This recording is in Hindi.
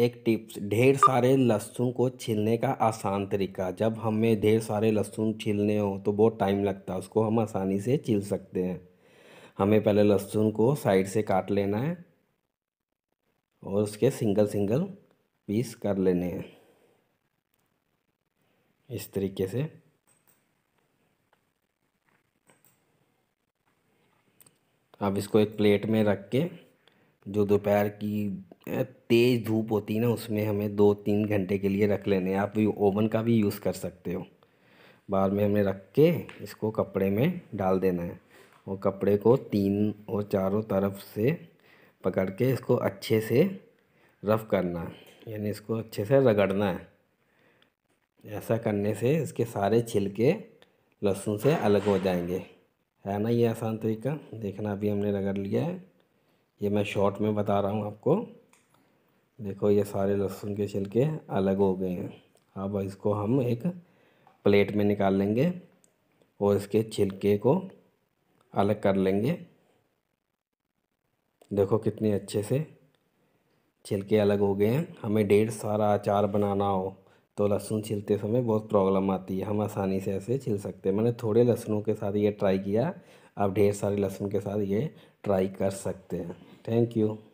एक टिप्स ढेर सारे लहसुन को छीलने का आसान तरीका जब हमें ढेर सारे लहसुन छीलने हो तो बहुत टाइम लगता है उसको हम आसानी से छील सकते हैं हमें पहले लहसुन को साइड से काट लेना है और उसके सिंगल सिंगल पीस कर लेने हैं इस तरीके से अब इसको एक प्लेट में रख के जो दोपहर की तेज़ धूप होती है ना उसमें हमें दो तीन घंटे के लिए रख लेने आप भी ओवन का भी यूज़ कर सकते हो बाद में हमें रख के इसको कपड़े में डाल देना है और कपड़े को तीन और चारों तरफ से पकड़ के इसको अच्छे से रफ़ करना है यानी इसको अच्छे से रगड़ना है ऐसा करने से इसके सारे छिलके लहसुन से अलग हो जाएंगे है ना ये आसान तरीका देखना अभी हमने रगड़ लिया है ये मैं शॉर्ट में बता रहा हूँ आपको देखो ये सारे लहसुन के छिलके अलग हो गए हैं अब इसको हम एक प्लेट में निकाल लेंगे और इसके छिलके को अलग कर लेंगे देखो कितने अच्छे से छिलके अलग हो गए हैं हमें डेढ़ सारा अचार बनाना हो तो लहसुन छिलते समय बहुत प्रॉब्लम आती है हम आसानी से ऐसे छिल सकते हैं मैंने थोड़े लहसुनों के साथ ये ट्राई किया आप ढेर सारे लहसुन के साथ ये ट्राई कर सकते हैं थैंक यू